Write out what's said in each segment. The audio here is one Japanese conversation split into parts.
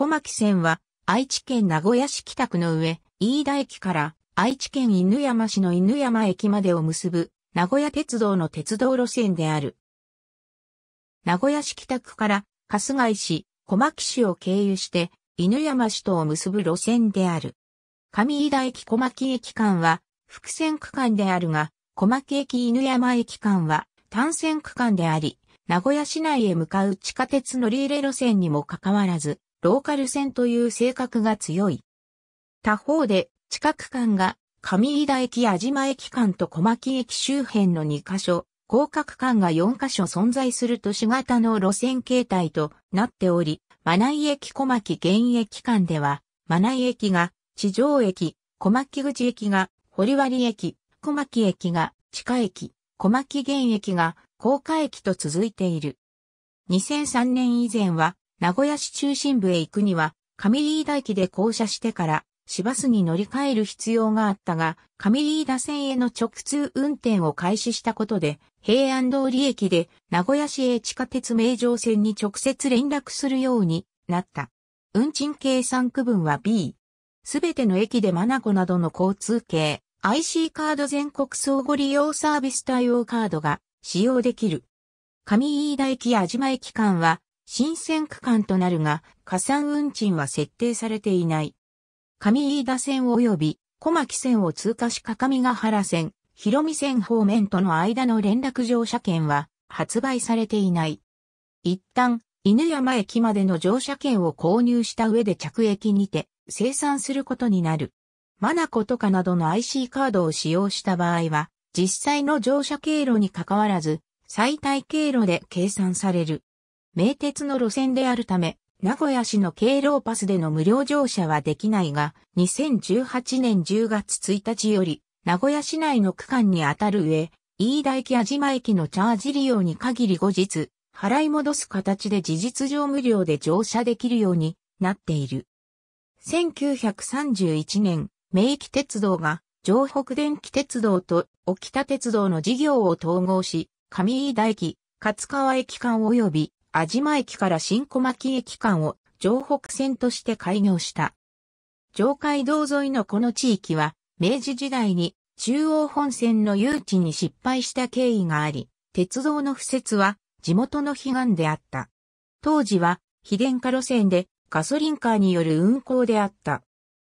小牧線は愛知県名古屋市北区の上、飯田駅から愛知県犬山市の犬山駅までを結ぶ名古屋鉄道の鉄道路線である。名古屋市北区から春日井市、小牧市を経由して犬山市とを結ぶ路線である。上飯田駅小牧駅間は複線区間であるが、小牧駅犬山駅間は単線区間であり、名古屋市内へ向かう地下鉄乗り入れ路線にもかかわらず、ローカル線という性格が強い。他方で、近く間が上井田駅矢島駅間と小牧駅周辺の2カ所、広角間が4カ所存在する都市型の路線形態となっており、マナイ駅小牧現駅間では、マナイ駅が地上駅、小牧口駅が堀割駅、小牧駅が地下駅、小牧現駅が高架駅と続いている。2003年以前は名古屋市中心部へ行くには、上飯田駅で降車してから、市バスに乗り換える必要があったが、上飯田線への直通運転を開始したことで、平安通り駅で名古屋市営地下鉄名城線に直接連絡するようになった。運賃計算区分は B。すべての駅でマナコなどの交通系、IC カード全国相互利用サービス対応カードが使用できる。上飯田駅や島駅間は新線区間となるが、加算運賃は設定されていない。上飯田線及び小牧線を通過し各務原線、広見線方面との間の連絡乗車券は発売されていない。一旦、犬山駅までの乗車券を購入した上で着駅にて生産することになる。マナコとかなどの IC カードを使用した場合は、実際の乗車経路に関わらず、最大経路で計算される。名鉄の路線であるため、名古屋市の経路パスでの無料乗車はできないが、2018年10月1日より、名古屋市内の区間にあたる上、飯田駅安島駅のチャージ利用に限り後日、払い戻す形で事実上無料で乗車できるようになっている。1931年、名駅鉄道が城北電気鉄道と沖田鉄道の事業を統合し、上飯田駅、勝川駅間及び安島駅から新小牧駅間を城北線として開業した。城海道沿いのこの地域は、明治時代に中央本線の誘致に失敗した経緯があり、鉄道の敷設は地元の悲願であった。当時は、非電化路線でガソリンカーによる運行であった。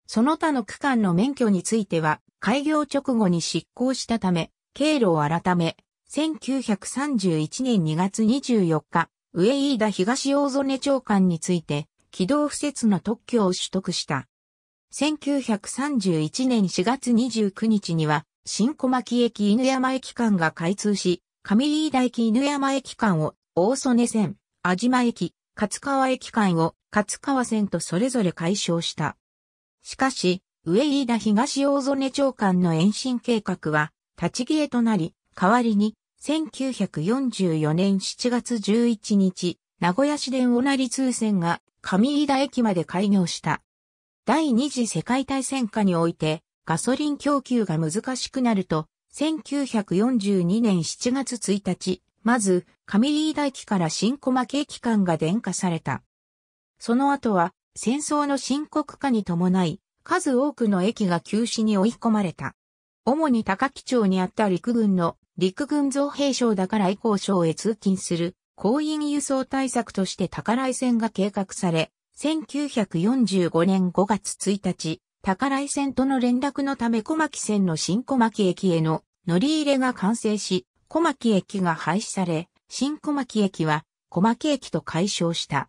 その他の区間の免許については、開業直後に執行したため、経路を改め、1931年2月24日、上飯田東大曽根長官について、軌道不設の特許を取得した。1931年4月29日には、新小牧駅犬山駅間が開通し、上飯田駅犬山駅間を大曽根線、安島駅、勝川駅間を勝川線とそれぞれ解消した。しかし、上飯田東大曽根長官の延伸計画は、立ち消えとなり、代わりに1944年7月11日、名古屋市電尾成通線が上飯田駅まで開業した。第二次世界大戦下においてガソリン供給が難しくなると、1942年7月1日、まず上飯田駅から新小牧駅間が電化された。その後は戦争の深刻化に伴い、数多くの駅が休止に追い込まれた。主に高木町にあった陸軍の陸軍造兵省だから以降省へ通勤する、行員輸送対策として宝井線が計画され、1945年5月1日、宝井線との連絡のため小牧線の新小牧駅への乗り入れが完成し、小牧駅が廃止され、新小牧駅は小牧駅と解消した。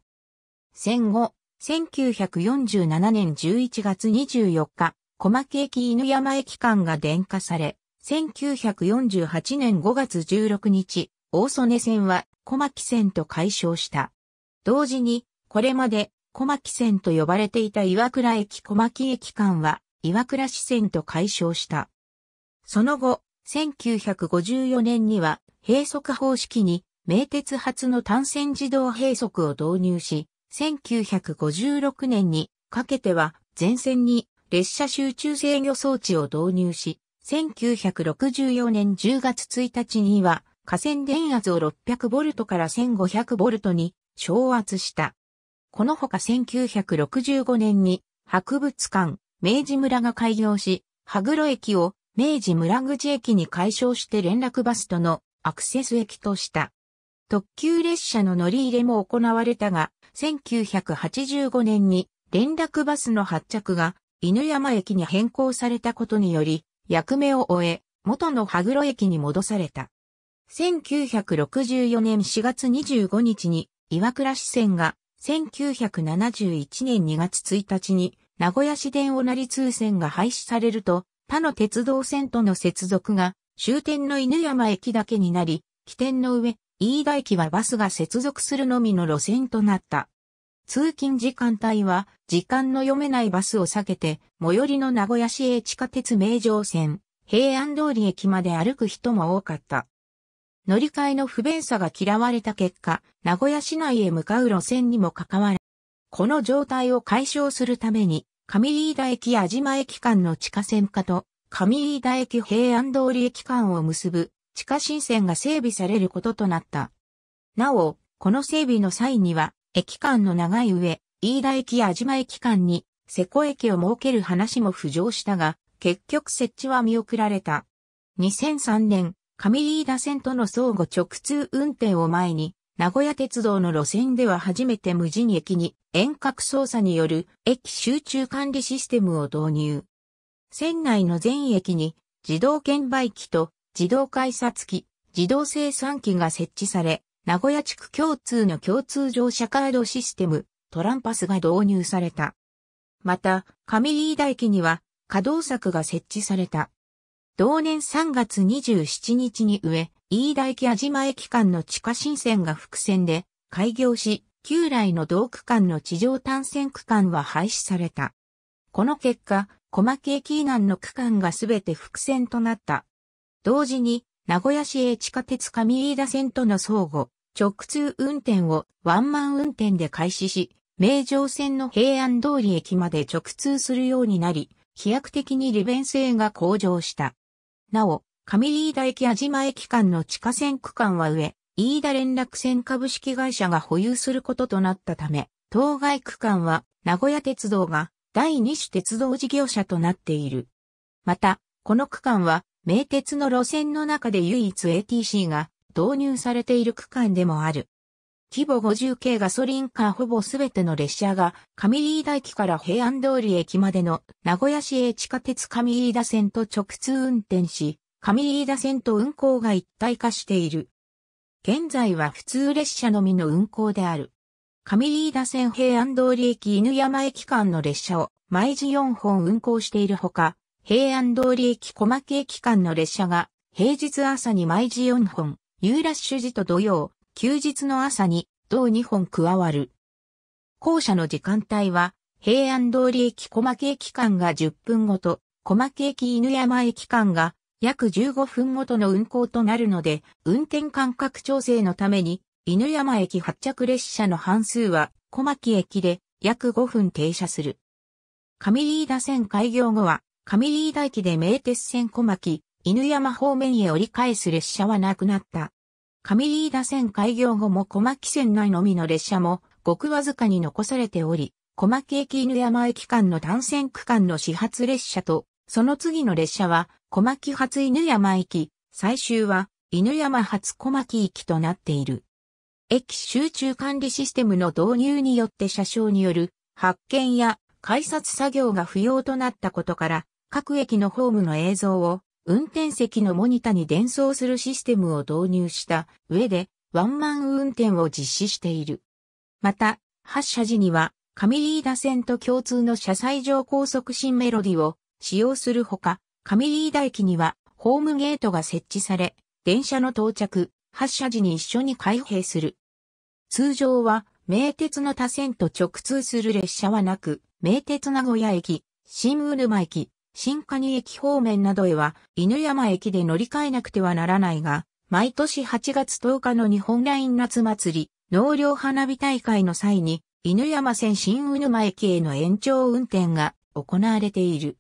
戦後、1947年11月24日、小牧駅犬山駅間が電化され、1948年5月16日、大曽根線は小牧線と解消した。同時に、これまで小牧線と呼ばれていた岩倉駅小牧駅間は岩倉支線と解消した。その後、1954年には閉塞方式に名鉄発の単線自動閉塞を導入し、1956年にかけては全線に列車集中制御装置を導入し、1964年10月1日には、河川電圧を600ボルトから1500ボルトに昇圧した。このほか1965年に博物館、明治村が開業し、羽黒駅を明治村口駅に改称して連絡バスとのアクセス駅とした。特急列車の乗り入れも行われたが、1985年に連絡バスの発着が犬山駅に変更されたことにより、役目を終え、元の羽黒駅に戻された。1964年4月25日に岩倉支線が、1971年2月1日に名古屋市電を成通線が廃止されると、他の鉄道線との接続が終点の犬山駅だけになり、起点の上、飯田駅はバスが接続するのみの路線となった。通勤時間帯は時間の読めないバスを避けて、最寄りの名古屋市営地下鉄名城線、平安通り駅まで歩く人も多かった。乗り換えの不便さが嫌われた結果、名古屋市内へ向かう路線にもかかわらず、この状態を解消するために、上飯田駅安島駅間の地下線化と、上飯田駅平安通り駅間を結ぶ地下新線が整備されることとなった。なお、この整備の際には、駅間の長い上、飯田駅や島駅間に、瀬古駅を設ける話も浮上したが、結局設置は見送られた。2003年、上飯田線との相互直通運転を前に、名古屋鉄道の路線では初めて無人駅に遠隔操作による駅集中管理システムを導入。線内の全駅に自動券売機と自動改札機、自動生産機が設置され、名古屋地区共通の共通乗車カードシステム、トランパスが導入された。また、上飯田駅には稼働策が設置された。同年3月27日に上、飯田駅安島駅間の地下新線が伏線で開業し、旧来の同区間の地上単線区間は廃止された。この結果、小牧駅以南の区間がすべて伏線となった。同時に、名古屋市営地下鉄上飯田線との相互、直通運転をワンマン運転で開始し、名城線の平安通り駅まで直通するようになり、飛躍的に利便性が向上した。なお、上飯田駅安島駅間の地下線区間は上、飯田連絡線株式会社が保有することとなったため、当該区間は名古屋鉄道が第二種鉄道事業者となっている。また、この区間は名鉄の路線の中で唯一 ATC が導入されている区間でもある。規模50系ガソリンカーほぼすべての列車が上飯田駅から平安通り駅までの名古屋市営地下鉄上飯田線と直通運転し、上飯田線と運行が一体化している。現在は普通列車のみの運行である。上飯田線平安通り駅犬山駅間の列車を毎時4本運行しているほか、平安通り駅小牧駅間の列車が平日朝に毎時4本、ユーラッシュ時と土曜、休日の朝に、同2本加わる。校舎の時間帯は、平安通り駅小牧駅間が10分ごと、小牧駅犬山駅間が約15分ごとの運行となるので、運転間隔調整のために、犬山駅発着列車の半数は小牧駅で約5分停車する。上飯田線開業後は、上飯田駅で名鉄線小牧、犬山方面へ折り返す列車はなくなった。上飯田線開業後も小牧線内のみの列車もごくわずかに残されており、小牧駅犬山駅間の単線区間の始発列車と、その次の列車は小牧発犬山駅、最終は犬山発小牧駅となっている。駅集中管理システムの導入によって車掌による発見や改札作業が不要となったことから、各駅のホームの映像を運転席のモニタに伝送するシステムを導入した上でワンマン運転を実施している。また、発車時には上飯田線と共通の車載上高速新メロディを使用するほか、上飯田駅にはホームゲートが設置され、電車の到着、発車時に一緒に開閉する。通常は名鉄の他線と直通する列車はなく、名鉄名古屋駅、新浦沼駅、新蟹駅方面などへは犬山駅で乗り換えなくてはならないが、毎年8月10日の日本ライン夏祭り、農業花火大会の際に、犬山線新宇沼駅への延長運転が行われている。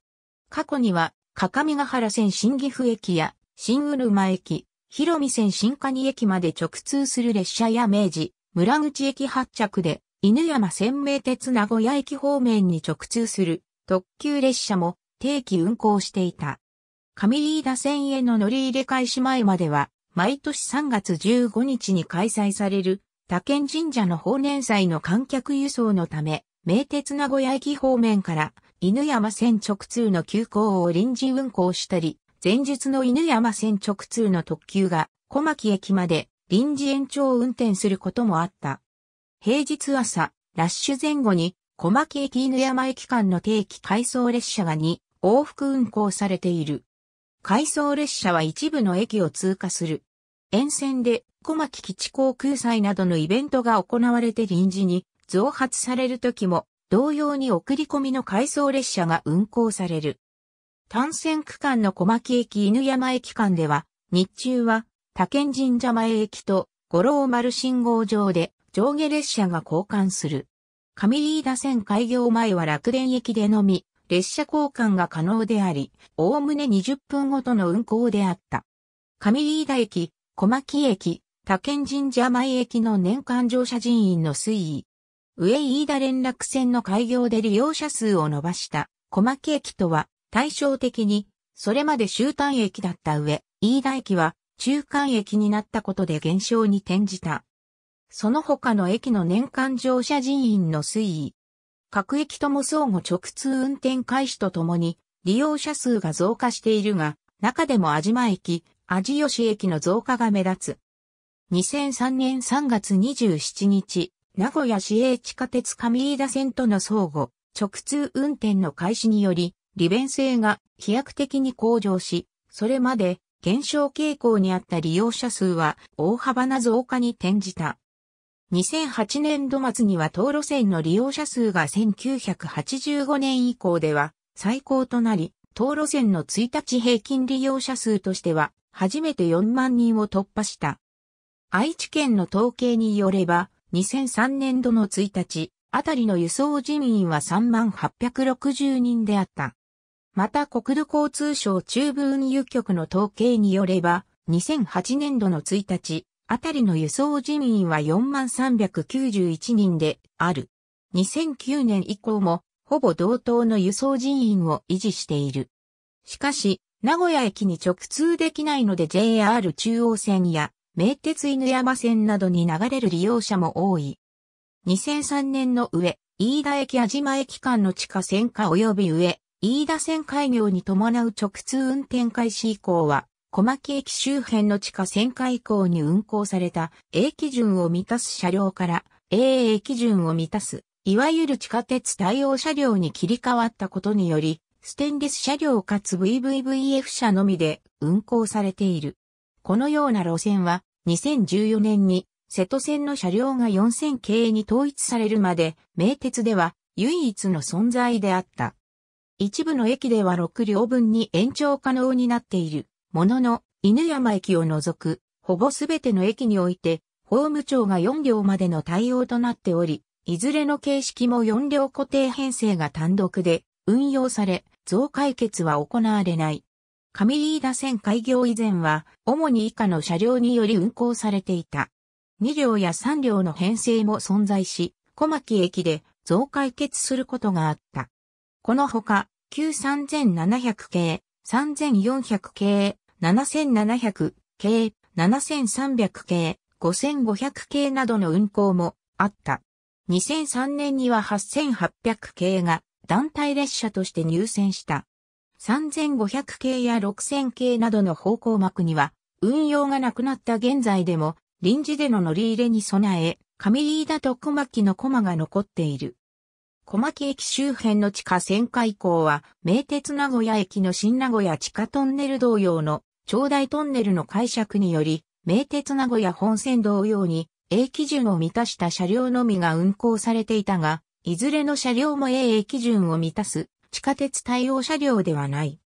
過去には、各ヶ原線新岐阜駅や新宇沼駅、広見線新蟹駅まで直通する列車や明治、村口駅発着で、犬山線名鉄名古屋駅方面に直通する特急列車も定期運行していた。上飯田線への乗り入れ開始前までは、毎年3月15日に開催される、他県神社の法年祭の観客輸送のため、名鉄名古屋駅方面から犬山線直通の急行を臨時運行したり、前日の犬山線直通の特急が小牧駅まで臨時延長運転することもあった。平日朝、ラッシュ前後に小牧駅犬山駅間の定期回送列車が2往復運行されている。回送列車は一部の駅を通過する。沿線で小牧基地航空祭などのイベントが行われて臨時に増発される時も同様に送り込みの回送列車が運行される。単線区間の小牧駅犬山駅間では日中は他県神社前駅と五郎丸信号場で上下列車が交換する。上飯田線開業前は楽田駅でのみ、列車交換が可能であり、おおむね20分ごとの運行であった。上飯田駅、小牧駅、他県神社前駅の年間乗車人員の推移。上飯田連絡線の開業で利用者数を伸ばした小牧駅とは対照的に、それまで終端駅だった上、飯田駅は中間駅になったことで減少に転じた。その他の駅の年間乗車人員の推移。各駅とも相互直通運転開始とともに、利用者数が増加しているが、中でも安島駅、味吉駅の増加が目立つ。2003年3月27日、名古屋市営地下鉄上飯田線との相互、直通運転の開始により、利便性が飛躍的に向上し、それまで減少傾向にあった利用者数は大幅な増加に転じた。2008年度末には当路線の利用者数が1985年以降では最高となり、当路線の1日平均利用者数としては初めて4万人を突破した。愛知県の統計によれば、2003年度の1日、あたりの輸送人員は3万860人であった。また国土交通省中部運輸局の統計によれば、2008年度の1日、あたりの輸送人員は4391人である。2009年以降も、ほぼ同等の輸送人員を維持している。しかし、名古屋駅に直通できないので JR 中央線や名鉄犬山線などに流れる利用者も多い。2003年の上、飯田駅安島駅間の地下線化及び上、飯田線開業に伴う直通運転開始以降は、小牧駅周辺の地下1000回以降に運行された A 基準を満たす車両から AA 基準を満たす、いわゆる地下鉄対応車両に切り替わったことにより、ステンレス車両かつ VVVF 車のみで運行されている。このような路線は2014年に瀬戸線の車両が4000系に統一されるまで名鉄では唯一の存在であった。一部の駅では6両分に延長可能になっている。ものの、犬山駅を除く、ほぼすべての駅において、法務庁が4両までの対応となっており、いずれの形式も4両固定編成が単独で運用され、増解決は行われない。上飯田線開業以前は、主に以下の車両により運行されていた。2両や3両の編成も存在し、小牧駅で増解決することがあった。このほか、旧3700系、3400系、7700系、7300系、5500系などの運行もあった。2003年には8800系が団体列車として入線した。3500系や6000系などの方向幕には運用がなくなった現在でも臨時での乗り入れに備え、上飯田と小牧の駒が残っている。小牧駅周辺の地下1000回港は、名鉄名古屋駅の新名古屋地下トンネル同様の長大トンネルの解釈により、名鉄名古屋本線同様に A 基準を満たした車両のみが運行されていたが、いずれの車両も AA 基準を満たす地下鉄対応車両ではない。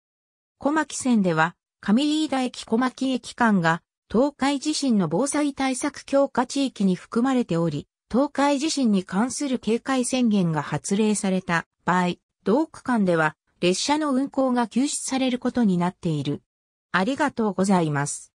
小牧線では、上飯田駅小牧駅間が東海地震の防災対策強化地域に含まれており、東海地震に関する警戒宣言が発令された場合、同区間では列車の運行が休止されることになっている。ありがとうございます。